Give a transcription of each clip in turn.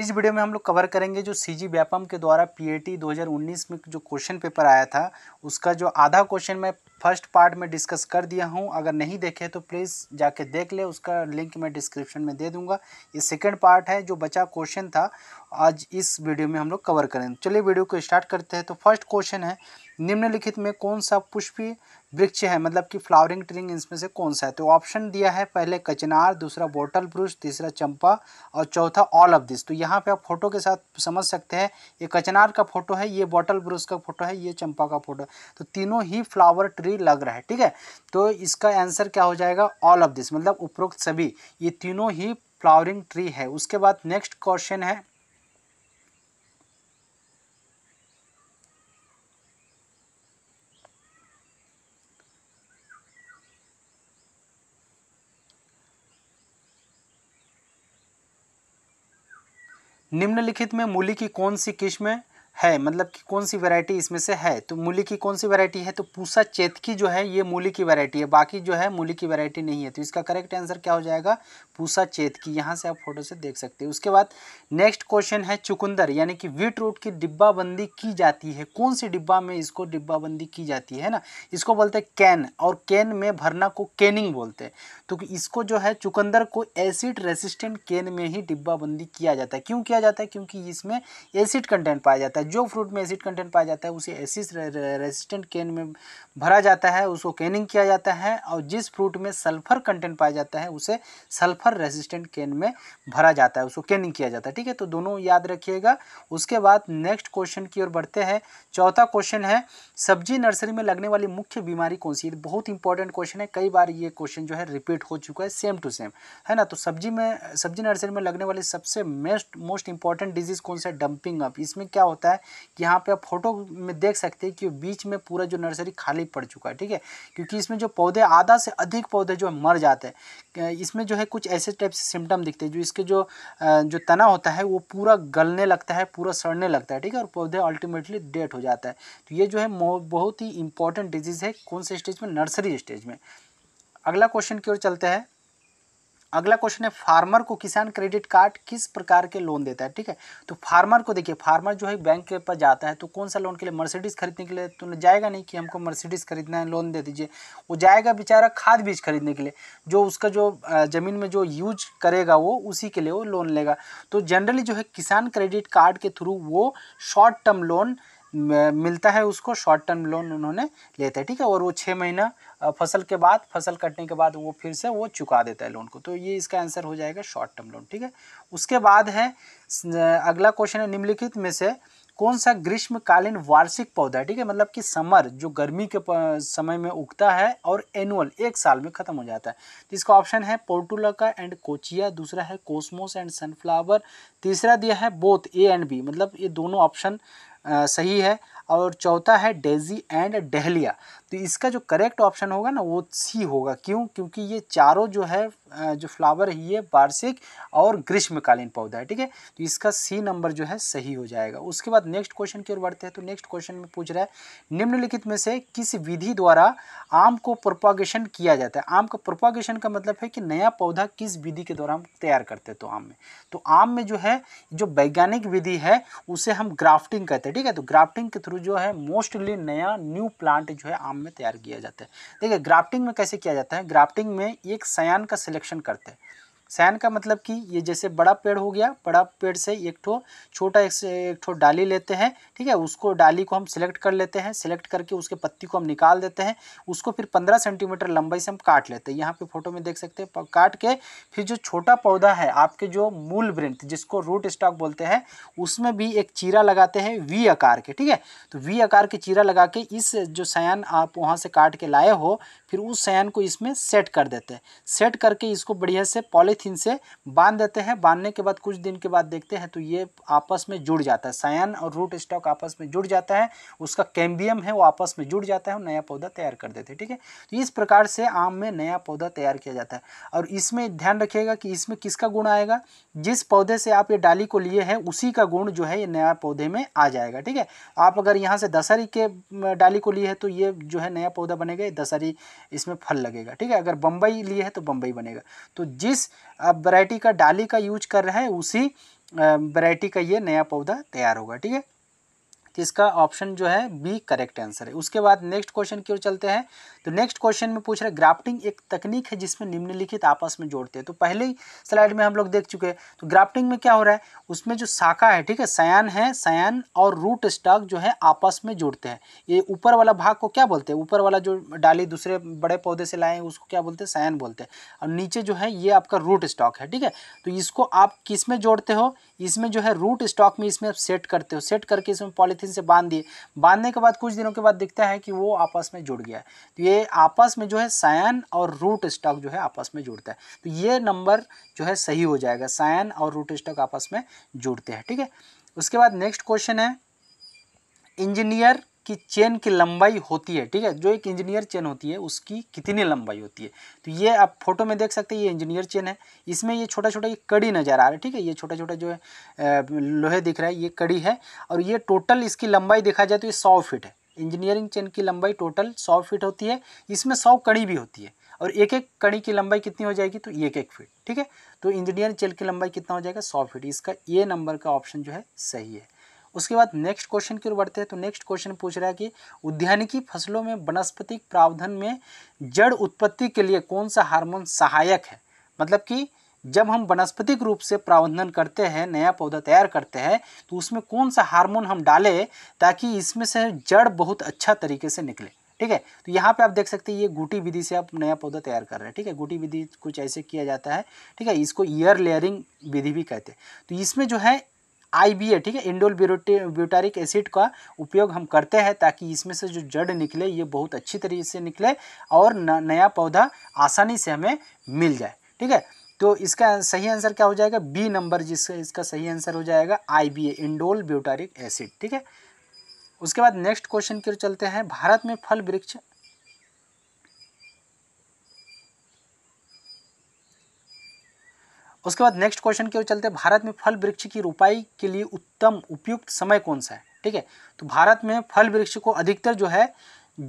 इस वीडियो में हम लोग कवर करेंगे जो सी जी व्यापम के द्वारा पीएटी 2019 में जो क्वेश्चन पेपर आया था उसका जो आधा क्वेश्चन मैं फर्स्ट पार्ट में डिस्कस कर दिया हूं अगर नहीं देखे तो प्लीज़ जाके देख ले उसका लिंक मैं डिस्क्रिप्शन में दे दूंगा ये सेकंड पार्ट है जो बचा क्वेश्चन था आज इस वीडियो में हम लोग कवर करेंगे चलिए वीडियो को स्टार्ट करते हैं तो फर्स्ट क्वेश्चन है निम्नलिखित में कौन सा पुष्पी वृक्ष है मतलब कि फ्लावरिंग ट्रिंग इसमें से कौन सा है तो ऑप्शन दिया है पहले कचनार दूसरा बोटल ब्रुश तीसरा चंपा और चौथा ऑल ऑफ दिस तो यहाँ पे आप फोटो के साथ समझ सकते हैं ये कचनार का फोटो है ये बोटल ब्रुश का फोटो है ये चंपा का फोटो तो तीनों ही फ्लावर ट्री लग रहा है ठीक है तो इसका आंसर क्या हो जाएगा ऑल ऑफ दिस मतलब उपरोक्त सभी ये तीनों ही फ्लावरिंग ट्री है उसके बाद नेक्स्ट क्वेश्चन है निम्नलिखित में मूली की कौन सी किस्म है मतलब कि कौन सी वैरायटी इसमें से है तो मूली की कौन सी वैरायटी है तो पूसा चेतकी जो है ये मूली की वैरायटी है बाकी जो है मूली की वैरायटी नहीं है तो इसका करेक्ट आंसर क्या हो जाएगा पूसा चेतकी यहाँ से आप फोटो से देख सकते हैं उसके बाद नेक्स्ट क्वेश्चन है चुकंदर यानी कि वीट रूट की डिब्बाबंदी की जाती है कौन सी डिब्बा में इसको डिब्बाबंदी की जाती है ना इसको बोलते हैं कैन और कैन में भरना को कैनिंग बोलते हैं तो इसको जो है चुकंदर को एसिड रेसिस्टेंट कैन में ही डिब्बाबंदी किया जाता है क्यों किया जाता है क्योंकि इसमें एसिड कंटेंट पाया जाता है जो फ्रूट में एसिड कंटेंट पाया जाता है उसे एसिड रेजिस्टेंट कैन में भरा जाता है उसको कैनिंग किया जाता है और जिस फ्रूट में सल्फर कंटेंट पाया जाता है उसे सल्फर रेजिस्टेंट कैन में भरा जाता है उसको कैनिंग किया जाता है ठीक है तो दोनों याद रखिएगा उसके बाद नेक्स्ट क्वेश्चन की ओर बढ़ते हैं चौथा क्वेश्चन है सब्जी नर्सरी में लगने वाली मुख्य बीमारी कौन सी बहुत इंपॉर्टेंट क्वेश्चन है कई बार ये क्वेश्चन जो है रिपीट हो चुका है सेम टू सेम है ना तो सब्जी में सब्जी नर्सरी में लगने वाली सबसे मेस्ट मोस्ट इंपॉर्टेंट डिजीज़ कौन सा है डंपिंग अप इसमें क्या होता है है कि यहाँ पे आप फोटो में देख सकते हैं कि बीच में पूरा जो नर्सरी खाली पड़ चुका है ठीक है क्योंकि इसमें जो पौधे आधा से अधिक पौधे जो मर जाते हैं इसमें जो है कुछ ऐसे टाइप से सिम्टम दिखते हैं जो इसके जो जो तना होता है वो पूरा गलने लगता है पूरा सड़ने लगता है ठीक है और पौधे अल्टीमेटली डेट हो जाता है तो ये जो है बहुत ही इंपॉर्टेंट डिजीज़ है कौन से स्टेज में नर्सरी स्टेज में अगला क्वेश्चन की ओर चलते हैं अगला क्वेश्चन है फार्मर को किसान क्रेडिट कार्ड किस प्रकार के लोन देता है ठीक है तो फार्मर को देखिए फार्मर जो है बैंक के पास जाता है तो कौन सा लोन के लिए मर्सिडीज़ खरीदने के लिए तो जाएगा नहीं कि हमको मर्सिडीज़ खरीदना है लोन दे दीजिए वो जाएगा बेचारा खाद बीज खरीदने के लिए जो उसका जो ज़मीन में जो यूज करेगा वो उसी के लिए वो लोन लेगा तो जनरली जो है किसान क्रेडिट कार्ड के थ्रू वो शॉर्ट टर्म लोन मिलता है उसको शॉर्ट टर्म लोन उन्होंने लेता है ठीक है और वो छः महीना फसल के बाद फसल कटने के बाद वो फिर से वो चुका देता है लोन को तो ये इसका आंसर हो जाएगा शॉर्ट टर्म लोन ठीक है उसके बाद है अगला क्वेश्चन है निम्नलिखित में से कौन सा ग्रीष्मकालीन वार्षिक पौधा है ठीक है मतलब कि समर जो गर्मी के समय में उगता है और एनुअल एक साल में खत्म हो जाता है जिसका इसका ऑप्शन है पोर्टुलका एंड कोचिया दूसरा है कोस्मोस एंड सनफ्लावर तीसरा दिया है बोथ ए एंड बी मतलब ये दोनों ऑप्शन सही है और चौथा है डेजी एंड डहलिया तो इसका जो करेक्ट ऑप्शन होगा ना वो सी होगा क्यों क्योंकि ये चारों जो है जो फ्लावर है ये वार्षिक और ग्रीष्मकालीन पौधा है ठीक है तो इसका सी नंबर जो है सही हो जाएगा उसके बाद नेक्स्ट क्वेश्चन की ओर बढ़ते हैं तो नेक्स्ट क्वेश्चन में पूछ रहा है निम्नलिखित में से किस विधि द्वारा आम को प्रोपागेशन किया जाता है आम का प्रोपागेशन का मतलब है कि नया पौधा किस विधि के द्वारा हम तैयार करते हैं तो आम में तो आम में जो है जो वैज्ञानिक विधि है उसे हम ग्राफ्टिंग कहते हैं ठीक है तो ग्राफ्टिंग के थ्रू थ्रू जो है मोस्टली नया न्यू प्लांट जो है आम में तैयार किया जाता है देखिए ग्राफ्टिंग में कैसे किया जाता है ग्राफ्टिंग में एक सयान का सिलेक्शन करते हैं सैन का मतलब कि ये जैसे बड़ा पेड़ हो गया बड़ा पेड़ से एक ठो छोटा एक ठो डाली लेते हैं ठीक है उसको डाली को हम सिलेक्ट कर लेते हैं सिलेक्ट करके उसके पत्ती को हम निकाल देते हैं उसको फिर पंद्रह सेंटीमीटर लंबाई से हम काट लेते हैं यहाँ पे फोटो में देख सकते हैं काट के फिर जो छोटा पौधा है आपके जो मूल वृंत जिसको रूट स्टॉक बोलते हैं उसमें भी एक चीरा लगाते हैं वी आकार के ठीक है तो वी आकार के चीरा लगा के इस जो सैन आप वहाँ से काट के लाए हो फिर उस सैन को इसमें सेट कर देते हैं सेट करके इसको बढ़िया से पॉलिथिन पॉलीथीन से बांध देते हैं बांधने के बाद कुछ दिन के बाद देखते हैं तो ये आपस में जुड़ जाता है सायन और रूट स्टॉक आपस में जुड़ जाता है उसका कैम्बियम है वो आपस में जुड़ जाता है और नया पौधा तैयार कर देते हैं ठीक है तो इस प्रकार से आम में नया पौधा तैयार किया जाता है और इसमें ध्यान रखिएगा कि इसमें किसका गुण आएगा जिस पौधे से आप ये डाली को लिए हैं उसी का गुण जो है ये नया पौधे में आ जाएगा ठीक है आप अगर यहाँ से दशहरी के डाली को लिए है तो ये जो है नया पौधा बनेगा दशहरी इसमें फल लगेगा ठीक है अगर बम्बई लिए है तो बम्बई बनेगा तो जिस वैरायटी का डाली का यूज कर रहा है उसी वैरायटी का ये नया पौधा तैयार होगा ठीक है तो इसका ऑप्शन जो है बी करेक्ट आंसर है उसके बाद नेक्स्ट क्वेश्चन की ओर चलते हैं तो नेक्स्ट क्वेश्चन में पूछ रहे ग्राफ्टिंग एक तकनीक है जिसमें निम्नलिखित आपस में जोड़ते हैं तो पहले ही स्लाइड में हम लोग देख चुके हैं तो ग्राफ्टिंग में क्या हो रहा है उसमें जो शाखा है ठीक है सयान है सयान और रूट स्टॉक जो है आपस में जोड़ते हैं ये ऊपर वाला भाग को क्या बोलते हैं ऊपर वाला जो डाली दूसरे बड़े पौधे से लाए उसको क्या बोलते हैं सयान बोलते हैं और नीचे जो है ये आपका रूट स्टॉक है ठीक है तो इसको आप किस में जोड़ते हो इसमें जो है रूट स्टॉक में इसमें आप सेट करते हो सेट करके इसमें पॉलीथीन से बांध दिए बांधने के बाद कुछ दिनों के बाद दिखता है कि वो आपस में जुड़ गया है तो ये आपस में जो है सायन और रूट स्टॉक जो है आपस में जुड़ता है तो ये नंबर जो है सही हो जाएगा सायन और रूट स्टॉक आपस में जुड़ते हैं ठीक है उसके बाद नेक्स्ट क्वेश्चन है इंजीनियर की चेन की लंबाई होती है ठीक है जो एक इंजीनियर चेन होती है उसकी कितनी लंबाई होती है तो ये आप फोटो में देख सकते हैं ये इंजीनियर चेन है इसमें ये छोटा छोटा ये कड़ी नज़र आ रहा है ठीक है ये छोटा छोटा जो है लोहे दिख रहा है ये कड़ी है और ये टोटल इसकी लंबाई देखा जाए तो ये सौ फीट है इंजीनियरिंग चेन की लंबाई टोटल सौ फीट होती है इसमें सौ कड़ी भी होती है और एक एक कड़ी की लंबाई कितनी हो जाएगी तो एक एक फीट ठीक है तो इंजीनियरिंग चेन की लंबाई कितना हो जाएगा सौ फीट इसका ए नंबर का ऑप्शन जो है सही है उसके बाद नेक्स्ट क्वेश्चन की ओर बढ़ते हैं तो नेक्स्ट क्वेश्चन पूछ रहा है कि उद्यानिकी फसलों में वनस्पतिक प्रावधान में जड़ उत्पत्ति के लिए कौन सा हार्मोन सहायक है मतलब कि जब हम वनस्पतिक रूप से प्रावधन करते हैं नया पौधा तैयार करते हैं तो उसमें कौन सा हार्मोन हम डालें ताकि इसमें से जड़ बहुत अच्छा तरीके से निकले ठीक है तो यहाँ पे आप देख सकते हैं ये गुटी विधि से आप नया पौधा तैयार कर रहे हैं ठीक है गुटी विधि कुछ ऐसे किया जाता है ठीक है इसको ईयर लेयरिंग विधि भी कहते हैं तो इसमें जो है आई बी ए ठीक है इंडोल ब्यूटारिक एसिड का उपयोग हम करते हैं ताकि इसमें से जो जड़ निकले ये बहुत अच्छी तरीके से निकले और न, नया पौधा आसानी से हमें मिल जाए ठीक है तो इसका सही आंसर क्या हो जाएगा बी नंबर जिसका इसका सही आंसर हो जाएगा I B A indole butyric acid ठीक है उसके बाद नेक्स्ट क्वेश्चन की ओर चलते हैं भारत में फल वृक्ष उसके बाद नेक्स्ट क्वेश्चन की ओर चलते हैं भारत में फल वृक्ष की रोपाई के लिए उत्तम उपयुक्त समय कौन सा है ठीक है तो भारत में फल वृक्ष को अधिकतर जो है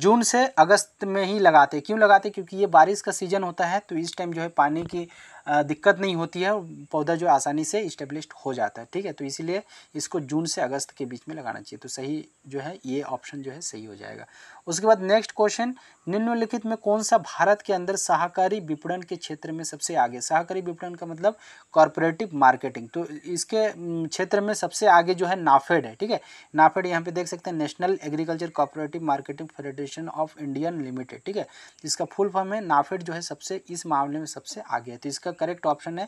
जून से अगस्त में ही लगाते क्यों लगाते क्योंकि ये बारिश का सीजन होता है तो इस टाइम जो है पानी की दिक्कत नहीं होती है पौधा जो आसानी से इस्टेब्लिश हो जाता है ठीक है तो इसीलिए इसको जून से अगस्त के बीच में लगाना चाहिए तो सही जो है ये ऑप्शन जो है सही हो जाएगा उसके बाद नेक्स्ट क्वेश्चन निम्नलिखित में कौन सा भारत के अंदर सहकारी विपणन के क्षेत्र में सबसे आगे सहकारी विपणन का मतलब कॉरपोरेटिव मार्केटिंग तो इसके क्षेत्र में सबसे आगे जो है नाफेड है ठीक है नाफेड यहाँ पे देख सकते हैं national agriculture cooperative marketing federation of Indian limited ठीक है इसका फुल फॉर्म है नाफेड जो है सबसे इस मामले में सबसे आगे है तो इसका इसका करेक्ट ऑप्शन है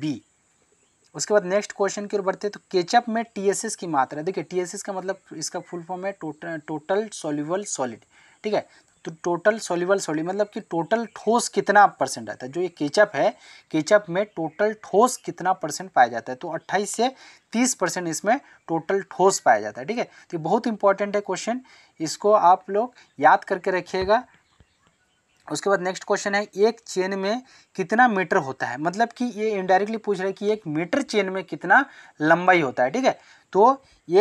बी उसके बाद नेक्स्ट क्वेश्चन की ओर बढ़ते हैं तो केचअप में टीएसएस की मात्रा देखिए टीएसएस का मतलब इसका फुल फॉर्म है टोटल सोल्यूबल सॉलिड ठीक है तो टोटल सोल्यूबल सॉलिड मतलब कि टोटल ठोस कितना परसेंट रहता है जो ये केचअप है केचअप में टोटल ठोस कितना परसेंट पाया जाता है तो 28 से 30 परसेंट इसमें टोटल ठोस पाया जाता है ठीक है तो बहुत इंपॉर्टेंट है क्वेश्चन इसको आप लोग याद करके रखिएगा उसके बाद नेक्स्ट क्वेश्चन है एक चेन में कितना मीटर होता है मतलब कि ये इनडायरेक्टली पूछ रहे कि एक मीटर चेन में कितना लंबाई होता है ठीक है तो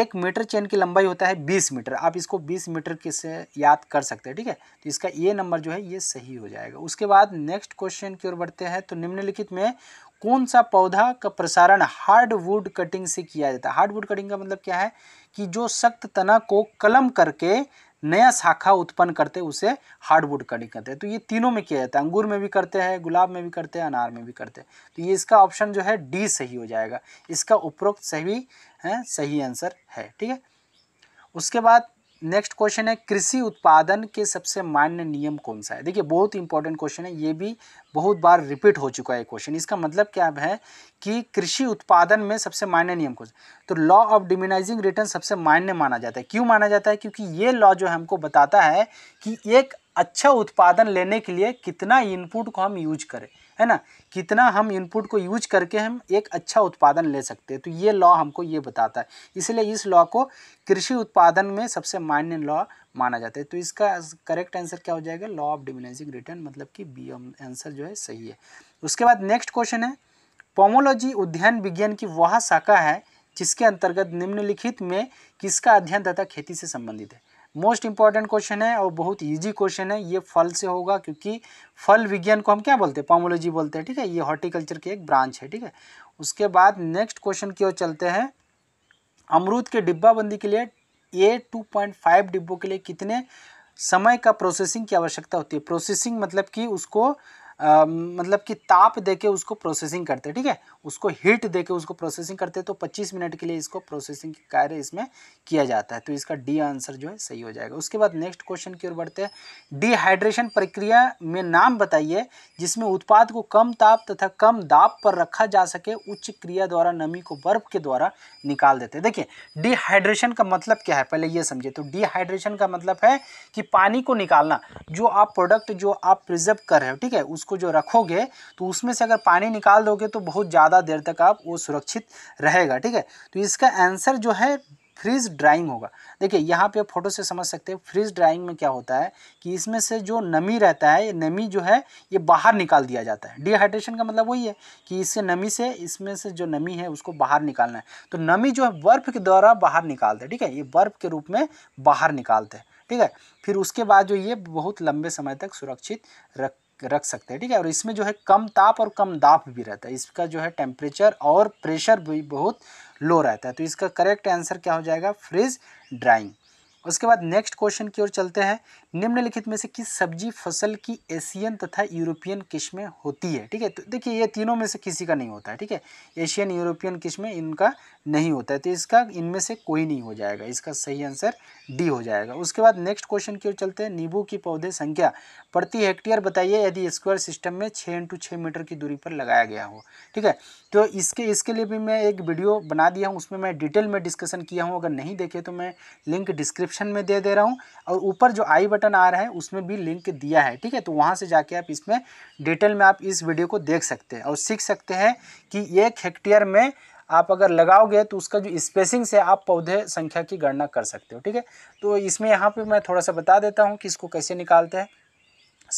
एक मीटर चेन की लंबाई होता है बीस मीटर आप इसको बीस मीटर किससे याद कर सकते हैं ठीक है तो इसका ये नंबर जो है ये सही हो जाएगा उसके बाद नेक्स्ट क्वेश्चन की ओर बढ़ते हैं तो निम्नलिखित में कौन सा पौधा का प्रसारण हार्डवुड कटिंग से किया जाता है हार्डवुड कटिंग का मतलब क्या है कि जो सख्त तना को कलम करके नया शाखा उत्पन्न करते उसे हार्डवुड कटिंग करते हैं तो ये तीनों में किया जाता है अंगूर में भी करते हैं गुलाब में भी करते हैं अनार में भी करते हैं तो ये इसका ऑप्शन जो है डी सही हो जाएगा इसका उपरोक्त सही है सही आंसर है ठीक है उसके बाद नेक्स्ट क्वेश्चन है कृषि उत्पादन के सबसे मान्य नियम कौन सा है देखिए बहुत इंपॉर्टेंट क्वेश्चन है ये भी बहुत बार रिपीट हो चुका है क्वेश्चन इसका मतलब क्या है कि कृषि उत्पादन में सबसे मान्य नियम कौन सा तो लॉ ऑफ डिमिनाइजिंग रिटर्न सबसे मान्य माना जाता है क्यों माना जाता है क्योंकि ये लॉ जो हमको बताता है कि एक अच्छा उत्पादन लेने के लिए कितना इनपुट को हम यूज करें है ना कितना हम इनपुट को यूज करके हम एक अच्छा उत्पादन ले सकते हैं तो ये लॉ हमको ये बताता है इसलिए इस लॉ को कृषि उत्पादन में सबसे मान्य लॉ माना जाता है तो इसका करेक्ट आंसर क्या हो जाएगा लॉ ऑफ डिमिनेंसिंग रिटर्न मतलब कि बी आंसर जो है सही है उसके बाद नेक्स्ट क्वेश्चन है पोमोलॉजी उद्यान विज्ञान की वह शाखा है जिसके अंतर्गत निम्नलिखित में किसका अध्ययन तथा खेती से संबंधित है मोस्ट इंपॉर्टेंट क्वेश्चन है और बहुत इजी क्वेश्चन है ये फल से होगा क्योंकि फल विज्ञान को हम क्या बोलते हैं पॉमोलॉजी बोलते हैं ठीक है ये हॉर्टिकल्चर की एक ब्रांच है ठीक है उसके बाद नेक्स्ट क्वेश्चन की ओर चलते हैं अमरूद के डिब्बाबंदी के लिए ए टू पॉइंट फाइव डिब्बों के लिए कितने समय का प्रोसेसिंग की आवश्यकता होती है प्रोसेसिंग मतलब कि उसको मतलब कि ताप दे के उसको प्रोसेसिंग करते हैं ठीक है उसको हीट दे के उसको प्रोसेसिंग करते तो 25 मिनट के लिए इसको प्रोसेसिंग कार्य इसमें किया जाता है तो इसका डी आंसर जो है सही हो जाएगा उसके बाद नेक्स्ट क्वेश्चन की ओर बढ़ते हैं डिहाइड्रेशन प्रक्रिया में नाम बताइए जिसमें उत्पाद को कम ताप तथा कम दाप पर रखा जा सके उच्च क्रिया द्वारा नमी को बर्फ के द्वारा निकाल देते हैं देखिए डिहाइड्रेशन का मतलब क्या है पहले ये समझे तो डिहाइड्रेशन का मतलब है कि पानी को निकालना जो आप प्रोडक्ट जो आप प्रिजर्व कर रहे हो ठीक है उसको उसको जो रखोगे तो उसमें से अगर पानी निकाल दोगे तो बहुत ज़्यादा देर तक आप वो सुरक्षित रहेगा ठीक है तो इसका आंसर जो है फ्रीज ड्राइंग होगा देखिए यहाँ पे फोटो से समझ सकते हैं फ्रीज ड्राइंग में क्या होता है कि इसमें से जो नमी रहता है नमी जो है ये बाहर निकाल दिया जाता है डिहाइड्रेशन का मतलब वही है कि इससे नमी से इसमें से जो नमी है उसको बाहर निकालना है तो नमी जो है बर्फ़ के द्वारा बाहर निकालते हैं ठीक है ये बर्फ़ के रूप में बाहर निकालते हैं ठीक है फिर उसके बाद जो ये बहुत लंबे समय तक सुरक्षित रख रख सकते हैं ठीक है और इसमें जो है कम ताप और कम दाप भी रहता है इसका जो है टेम्परेचर और प्रेशर भी बहुत लो रहता है तो इसका करेक्ट आंसर क्या हो जाएगा फ्रिज ड्राइंग उसके बाद नेक्स्ट क्वेश्चन की ओर चलते हैं निम्नलिखित में से किस सब्जी फसल की एशियन तथा यूरोपियन किस्में होती है ठीक है तो देखिए ये तीनों में से किसी का नहीं होता है ठीक है एशियन यूरोपियन किस्में इनका नहीं होता है तो इसका इनमें से कोई नहीं हो जाएगा इसका सही आंसर डी हो जाएगा उसके बाद नेक्स्ट क्वेश्चन की ओर चलते हैं नींबू की पौधे संख्या प्रति हेक्टेयर बताइए यदि स्क्वायर सिस्टम में छः इंटू छः मीटर की दूरी पर लगाया गया हो ठीक है तो इसके इसके लिए भी मैं एक वीडियो बना दिया हूँ उसमें मैं डिटेल में डिस्कशन किया हूँ अगर नहीं देखे तो मैं लिंक डिस्क्रिप्शन में दे दे रहा हूँ और ऊपर जो आई बटन आ रहा है उसमें भी लिंक दिया है ठीक है तो वहाँ से जाके आप इसमें डिटेल में आप इस वीडियो को देख सकते हैं और सीख सकते हैं कि एक हेक्टेयर में आप अगर लगाओगे तो उसका जो स्पेसिंग से आप पौधे संख्या की गणना कर सकते हो ठीक है तो इसमें यहाँ पर मैं थोड़ा सा बता देता हूँ कि इसको कैसे निकालते हैं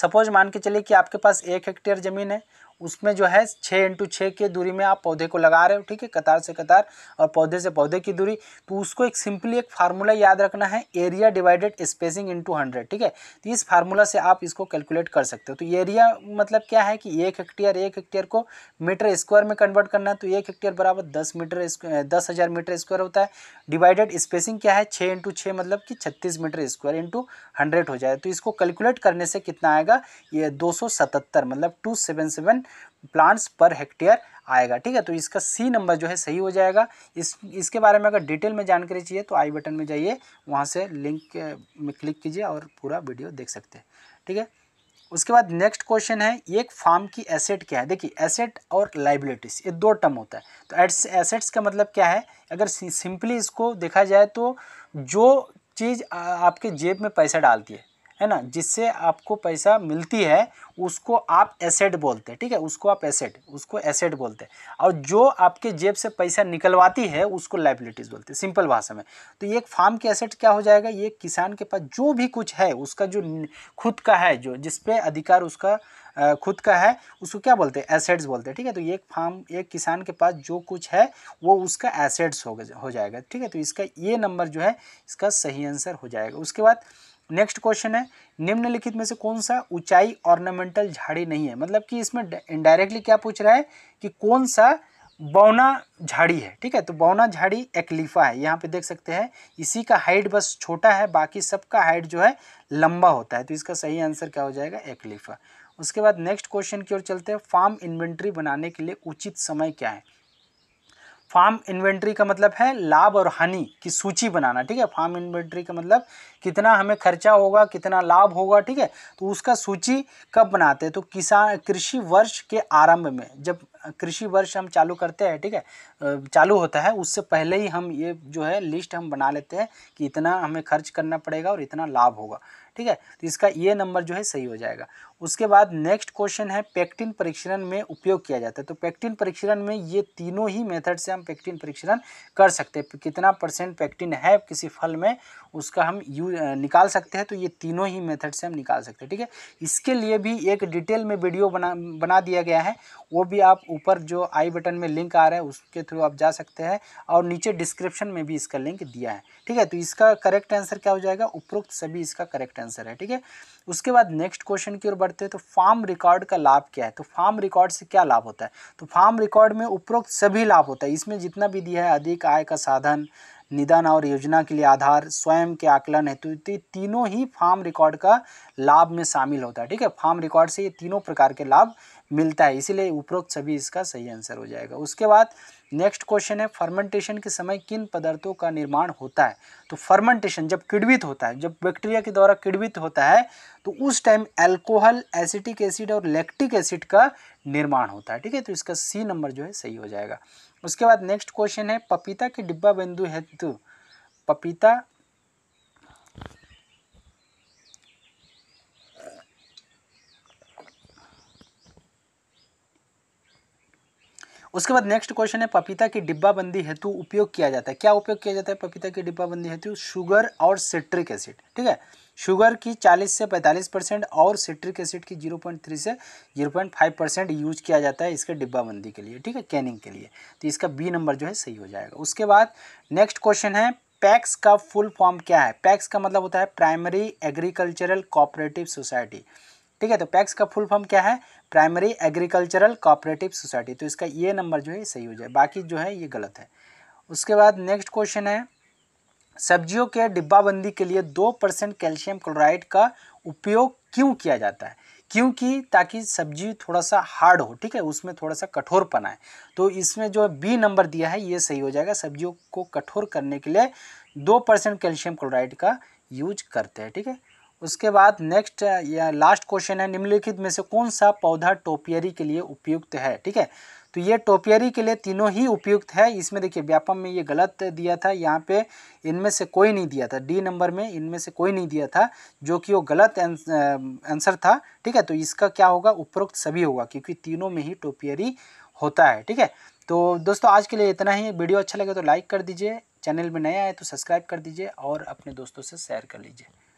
सपोज मान के चलिए कि आपके पास एक हेक्टेयर ज़मीन है उसमें जो है छः इंटू छः के दूरी में आप पौधे को लगा रहे हो ठीक है कतार से कतार और पौधे से पौधे की दूरी तो उसको एक सिंपली एक फार्मूला याद रखना है area divided spacing into hundred ठीक है तो इस फार्मूला से आप इसको कैलकुलेट कर सकते हो तो एरिया मतलब क्या है कि एक हेक्टेयर एक हेक्टेयर को मीटर स्क्वायर में कन्वर्ट करना है तो एक हेक्टेयर बराबर दस मीटर दस हज़ार मीटर स्क्वायर होता है डिवाइडेड स्पेसिंग क्या है छः इंटू छः मतलब कि छत्तीस मीटर स्क्वायर इंटू हंड्रेड हो जाए तो इसको कैलकुलेट करने से कितना आएगा ये दो सौ सतहत्तर मतलब टू सेवन सेवन प्लांट्स पर हेक्टेयर आएगा ठीक है तो इसका सी नंबर जो है सही हो जाएगा इस इसके बारे में अगर डिटेल में जानकारी चाहिए तो आई बटन में जाइए वहाँ से लिंक में क्लिक कीजिए और पूरा वीडियो देख सकते हैं ठीक है उसके बाद नेक्स्ट क्वेश्चन है एक फार्म की एसेट क्या है देखिए एसेट और लाइबिलिटीज ये दो टर्म होता है तो एसेट्स का मतलब क्या है अगर सिंपली इसको देखा जाए तो जो चीज़ आपके जेब में पैसा डालती है है ना जिससे आपको पैसा मिलती है उसको आप एसेट बोलते हैं ठीक है उसको आप एसेट उसको एसेट बोलते हैं और जो आपके जेब से पैसा निकलवाती है उसको लाइबिलिटीज़ बोलते हैं सिंपल भाषा में तो ये एक फार्म के एसेट क्या हो जाएगा ये किसान के पास जो भी कुछ है उसका जो खुद का है जो जिसपे अधिकार उसका खुद का है उसको क्या बोलते हैं एसेट्स बोलते हैं ठीक है तो ये एक फार्म एक किसान के पास जो कुछ है वो उसका एसेट्स हो जाएगा ठीक है तो इसका ये नंबर जो है इसका सही आंसर हो जाएगा उसके बाद नेक्स्ट क्वेश्चन है निम्नलिखित में से कौन सा ऊंचाई ऑर्नामेंटल झाड़ी नहीं है मतलब कि इसमें इनडायरेक्टली क्या पूछ रहा है कि कौन सा बौना झाड़ी है ठीक है तो बौना झाड़ी एकलीफा है यहाँ पे देख सकते हैं इसी का हाइट बस छोटा है बाकी सबका हाइट जो है लंबा होता है तो इसका सही आंसर क्या हो जाएगा एकलीफा उसके बाद नेक्स्ट क्वेश्चन की ओर चलते हैं फार्म इन्वेंट्री बनाने के लिए उचित समय क्या है फार्म इन्वेंट्री का मतलब है लाभ और हानि की सूची बनाना ठीक है फार्म इन्वेंट्री का मतलब कितना हमें खर्चा होगा कितना लाभ होगा ठीक है तो उसका सूची कब बनाते हैं तो किसान कृषि वर्ष के आरंभ में जब कृषि वर्ष हम चालू करते हैं ठीक है थीके? चालू होता है उससे पहले ही हम ये जो है लिस्ट हम बना लेते हैं कि इतना हमें खर्च करना पड़ेगा और इतना लाभ होगा ठीक है तो इसका ये नंबर जो है सही हो जाएगा उसके बाद नेक्स्ट क्वेश्चन है पेक्टिन परीक्षण में उपयोग किया जाता है तो पेक्टिन परीक्षण में ये तीनों ही मेथड से हम पेक्टिन परीक्षण कर सकते हैं कितना परसेंट पेक्टिन है किसी फल में उसका हम यू निकाल सकते हैं तो ये तीनों ही मेथड से हम निकाल सकते हैं ठीक है इसके लिए भी एक डिटेल में वीडियो बना बना दिया गया है वो भी आप ऊपर जो आई बटन में लिंक आ रहा है उसके थ्रू आप जा सकते हैं और नीचे डिस्क्रिप्शन में भी इसका लिंक दिया है ठीक है तो इसका करेक्ट आंसर क्या हो जाएगा उपरोक्त सभी इसका करेक्ट आंसर है ठीक है उसके बाद नेक्स्ट क्वेश्चन की ओर बढ़ते हैं तो फार्म रिकॉर्ड का लाभ क्या है तो फार्म रिकॉर्ड से क्या लाभ होता है तो फार्म रिकॉर्ड में उपरोक्त सभी लाभ होता है इसमें जितना भी दिया है अधिक आय का साधन निदान और योजना के लिए आधार स्वयं के आकलन हेतु तो तीनों ही फार्म रिकॉर्ड का लाभ में शामिल होता है ठीक है फार्म रिकॉर्ड से ये तीनों प्रकार के लाभ मिलता है इसीलिए उपरोक्त सभी इसका सही आंसर हो जाएगा उसके बाद नेक्स्ट क्वेश्चन है फर्मेंटेशन के समय किन पदार्थों का निर्माण होता है तो फर्मेंटेशन जब किडवित होता है जब बैक्टीरिया के द्वारा किडवित होता है तो उस टाइम एल्कोहल एसिटिक एसिड और लैक्टिक एसिड का निर्माण होता है ठीक है तो इसका सी नंबर जो है सही हो जाएगा उसके बाद नेक्स्ट क्वेश्चन है पपीता के डिब्बा बिंदु हेतु पपीता उसके बाद नेक्स्ट क्वेश्चन है पपीता की डिब्बाबंदी हेतु उपयोग किया जाता है क्या उपयोग किया जाता है पपीता की डिब्बाबंदी हेतु शुगर और सिट्रिक एसिड ठीक है शुगर की 40 से 45 परसेंट और सिट्रिक एसिड की 0.3 से 0.5 परसेंट यूज किया जाता है इसके डिब्बाबंदी के लिए ठीक है कैनिंग के लिए तो इसका बी नंबर जो है सही हो जाएगा उसके बाद नेक्स्ट क्वेश्चन है पैक्स का फुल फॉर्म क्या है पैक्स का मतलब होता है प्राइमरी एग्रीकल्चरल कोऑपरेटिव सोसाइटी ठीक है तो पैक्स का फुल फॉर्म क्या है प्राइमरी एग्रीकल्चरल कॉपरेटिव सोसाइटी तो इसका ये नंबर जो है सही हो जाए बाकी जो है ये गलत है उसके बाद नेक्स्ट क्वेश्चन है सब्जियों के डिब्बाबंदी के लिए दो परसेंट कैल्शियम क्लोराइड का उपयोग क्यों किया जाता है क्योंकि ताकि सब्जी थोड़ा सा हार्ड हो ठीक है उसमें थोड़ा सा कठोरपन आए तो इसमें जो बी नंबर दिया है ये सही हो जाएगा सब्जियों को कठोर करने के लिए दो परसेंट कैल्शियम क्लोराइड का यूज करते हैं ठीक है उसके बाद नेक्स्ट या लास्ट क्वेश्चन है निम्नलिखित में से कौन सा पौधा टोपियरी के लिए उपयुक्त है ठीक है तो ये टोपियरी के लिए तीनों ही उपयुक्त है इसमें देखिए व्यापम में ये गलत दिया था यहाँ पे इनमें से कोई नहीं दिया था डी नंबर में इनमें से कोई नहीं दिया था जो कि वो गलत आंसर था ठीक है तो इसका क्या होगा उपरोक्त सभी होगा क्योंकि तीनों में ही टोपियरी होता है ठीक है तो दोस्तों आज के लिए इतना ही वीडियो अच्छा लगे तो लाइक कर दीजिए चैनल में नया है तो सब्सक्राइब कर दीजिए और अपने दोस्तों से शेयर कर लीजिए